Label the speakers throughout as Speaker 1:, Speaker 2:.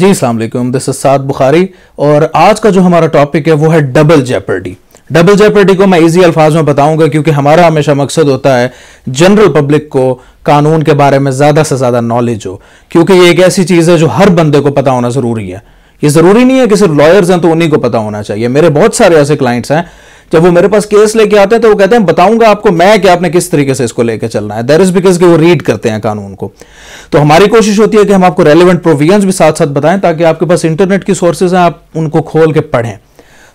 Speaker 1: जी सलामकुम this is साद बुखारी और आज का जो हमारा टॉपिक है वो है डबल जेपर्डी डबल जेपर्डी को मैं इजी अल्फाज में बताऊंगा क्योंकि हमारा हमेशा मकसद होता है जनरल पब्लिक को कानून के बारे में ज़्यादा से ज़्यादा नॉलेज हो क्योंकि ये एक ऐसी चीज़ है जो हर बंदे को पता होना ज़रूरी है ये ज़रूरी नहीं है कि सिर्फ लॉयर्स हैं तो उन्हीं को पता होना चाहिए मेरे बहुत सारे ऐसे क्लाइंट्स हैं जब वो मेरे पास केस लेके आते हैं तो वो कहते हैं बताऊंगा आपको मैं कि आपने किस तरीके से इसको लेके चलना है दैर इज बिकॉज वो रीड करते हैं कानून को तो हमारी कोशिश होती है कि हम आपको रेलिवेंट प्रोविजन भी साथ साथ बताएं ताकि आपके पास इंटरनेट की सोर्सेज हैं आप उनको खोल के पढ़ें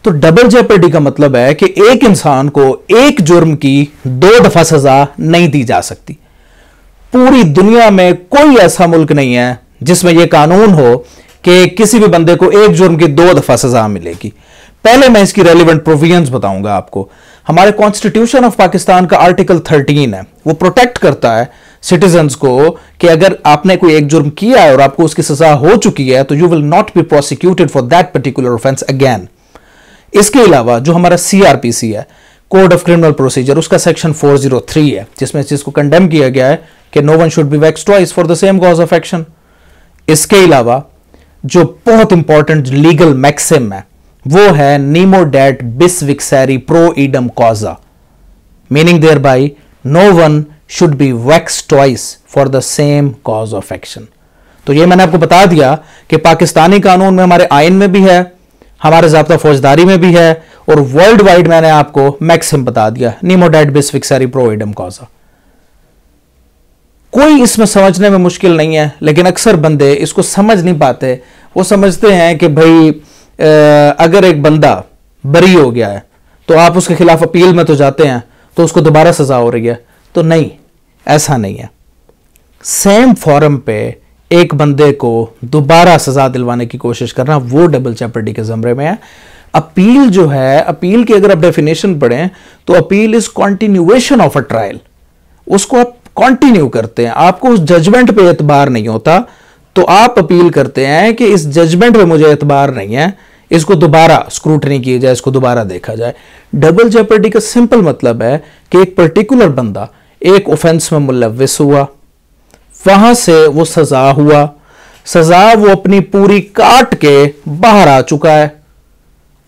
Speaker 1: तो डबल जेपेडी का मतलब है कि एक इंसान को एक जुर्म की दो दफा सजा नहीं दी जा सकती पूरी दुनिया में कोई ऐसा मुल्क नहीं है जिसमें यह कानून हो कि किसी भी बंदे को एक जुर्म की दो दफा सजा मिलेगी पहले मैं इसकी रेलिवेंट प्रोविजंस बताऊंगा आपको हमारे कॉन्स्टिट्यूशन ऑफ पाकिस्तान का आर्टिकल 13 है वो प्रोटेक्ट करता है सिटीजन्स को कि अगर आपने कोई एक जुर्म किया है और आपको उसकी सजा हो चुकी है तो you will not be prosecuted for that particular offence again इसके अलावा जो हमारा सीआरपीसी है कोड ऑफ क्रिमिनल प्रोसीजर उसका सेक्शन 403 है जिसमें इस चीज को कंडेम किया गया है कि no one should be vexed twice for the same cause of action इसके अलावा जो बहुत इंपॉर्टेंट लीगल मैक्सिम है वो है नीमोडेट बिस्विक्सैरी प्रो ईडम कॉजा meaning thereby no one should be vexed twice for the same cause of action तो ये मैंने आपको बता दिया कि पाकिस्तानी कानून में हमारे आयन में भी है हमारे जबता फौजदारी में भी है और वर्ल्ड वाइड मैंने आपको मैक्सिम बता दिया नीमोडेट प्रो ईडम कॉजा कोई इसमें समझने में मुश्किल नहीं है लेकिन अक्सर बंदे इसको समझ नहीं पाते वो समझते हैं कि भाई अगर एक बंदा बरी हो गया है तो आप उसके खिलाफ अपील में तो जाते हैं तो उसको दोबारा सजा हो रही है तो नहीं ऐसा नहीं है सेम फॉरम पे एक बंदे को दोबारा सजा दिलवाने की कोशिश करना वो डबल चैपर्टी के जमरे में है अपील जो है अपील की अगर आप डेफिनेशन पढ़ें तो appeal is continuation of a trial उसको आप कॉन्टिन्यू करते हैं आपको उस जजमेंट पे एतबार नहीं होता तो आप अपील करते हैं कि इस जजमेंट पे मुझे एतबार नहीं है इसको दोबारा स्क्रूटनी की जाए इसको दोबारा देखा जाए डबल जेपर्डी का सिंपल मतलब है कि एक पर्टिकुलर बंदा एक ऑफेंस में मुलविस हुआ वहां से वो सजा हुआ सजा वो अपनी पूरी काट के बाहर आ चुका है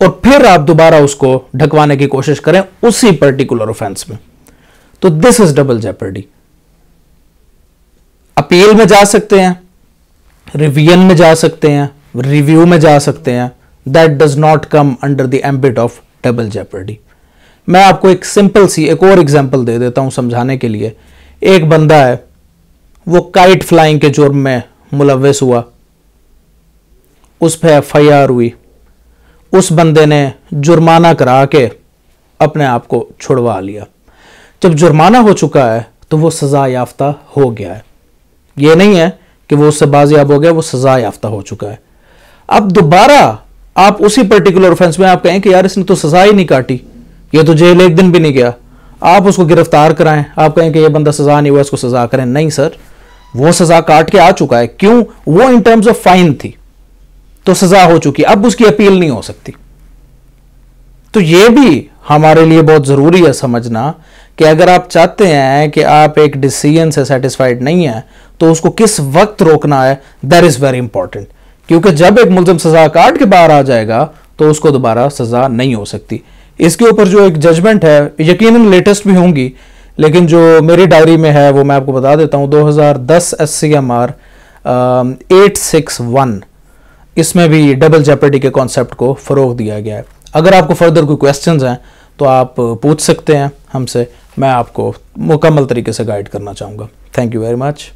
Speaker 1: और फिर आप दोबारा उसको ढकवाने की कोशिश करें उसी पर्टिकुलर ऑफेंस में तो this is double jeopardy appeal में जा सकते हैं रिवीजन में जा सकते हैं रिव्यू में जा सकते हैं that does not come under the ambit of double jeopardy मैं आपको एक सिंपल सी एक और एग्जाम्पल दे देता हूं समझाने के लिए एक बंदा है वो काइट फ्लाइंग के जुर्म में मुलवस हुआ उस पर एफ आई आर हुई उस बंदे ने जुर्माना करा के अपने आप को छुड़वा लिया जब जुर्माना हो चुका है तो वो सज़ा याफ्ता हो गया है ये नहीं है कि वो उससे बाजियाब हो गया वो सज़ा याफ्ता हो चुका है अब दोबारा आप उसी पर्टिकुलर ऑफेंस में आप कहें कि यार इसने तो सजा ही नहीं काटी ये तो जेल एक दिन भी नहीं गया आप उसको गिरफ्तार कराएं आप कहें कि यह बंदा सजा नहीं हुआ इसको सजा करें नहीं सर वो सजा काट के आ चुका है क्यों वो इन टर्म्स ऑफ फाइन थी तो सजा हो चुकी अब उसकी अपील नहीं हो सकती तो ये भी हमारे लिए बहुत ज़रूरी है समझना कि अगर आप चाहते हैं कि आप एक डिसीजन से सेटिस्फाइड नहीं है तो उसको किस वक्त रोकना है दैट इज़ वेरी इंपॉर्टेंट क्योंकि जब एक मुलजम सजा काट के बाहर आ जाएगा तो उसको दोबारा सजा नहीं हो सकती इसके ऊपर जो एक जजमेंट है यकीन लेटेस्ट भी होंगी लेकिन जो मेरी डायरी में है वो मैं आपको बता देता हूँ 2010 S C M R eight six one इसमें भी डबल जेपर्टी के कॉन्सेप्ट को फ़रोग दिया गया है अगर आपको फर्दर कोई क्वेश्चन हैं तो आप पूछ सकते हैं हमसे मैं आपको मुकम्मल तरीके से गाइड करना चाहूँगा थैंक यू वेरी मच